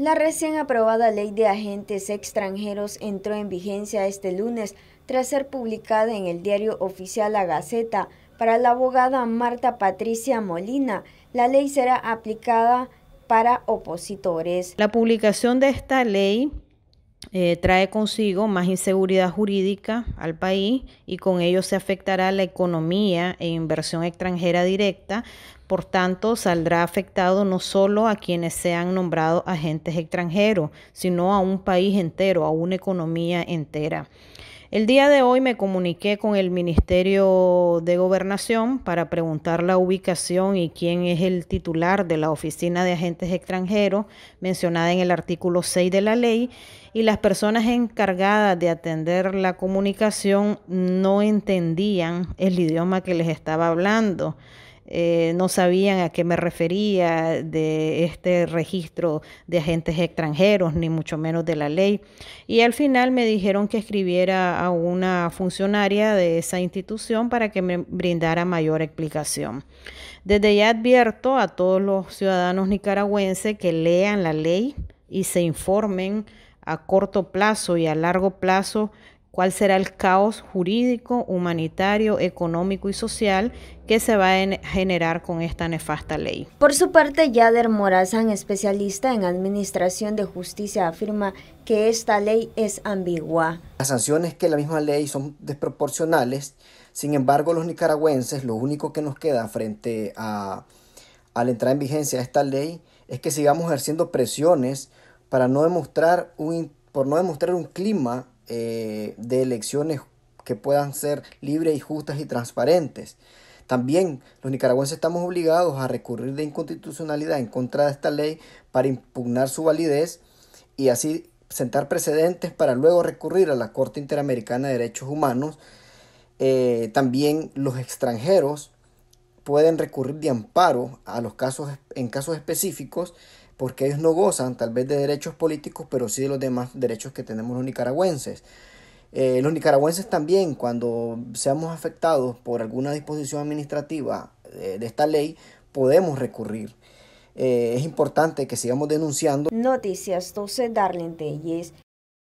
La recién aprobada ley de agentes extranjeros entró en vigencia este lunes tras ser publicada en el diario oficial La Gaceta. Para la abogada Marta Patricia Molina, la ley será aplicada para opositores. La publicación de esta ley eh, trae consigo más inseguridad jurídica al país y con ello se afectará la economía e inversión extranjera directa. Por tanto, saldrá afectado no solo a quienes sean nombrados agentes extranjeros, sino a un país entero, a una economía entera. El día de hoy me comuniqué con el Ministerio de Gobernación para preguntar la ubicación y quién es el titular de la Oficina de Agentes Extranjeros mencionada en el artículo 6 de la ley y las personas encargadas de atender la comunicación no entendían el idioma que les estaba hablando. Eh, no sabían a qué me refería de este registro de agentes extranjeros, ni mucho menos de la ley. Y al final me dijeron que escribiera a una funcionaria de esa institución para que me brindara mayor explicación. Desde ya advierto a todos los ciudadanos nicaragüenses que lean la ley y se informen a corto plazo y a largo plazo cuál será el caos jurídico, humanitario, económico y social que se va a generar con esta nefasta ley. Por su parte, Yader Morazán, especialista en administración de justicia, afirma que esta ley es ambigua. Las sanciones que la misma ley son desproporcionales, sin embargo, los nicaragüenses, lo único que nos queda frente a, la entrada en vigencia de esta ley es que sigamos ejerciendo presiones para no demostrar un, por no demostrar un clima eh, de elecciones que puedan ser libres y justas y transparentes. También los nicaragüenses estamos obligados a recurrir de inconstitucionalidad en contra de esta ley para impugnar su validez y así sentar precedentes para luego recurrir a la Corte Interamericana de Derechos Humanos. Eh, también los extranjeros pueden recurrir de amparo a los casos, en casos específicos porque ellos no gozan tal vez de derechos políticos, pero sí de los demás derechos que tenemos los nicaragüenses. Eh, los nicaragüenses también, cuando seamos afectados por alguna disposición administrativa eh, de esta ley, podemos recurrir. Eh, es importante que sigamos denunciando. Noticias 12 Darlene Telles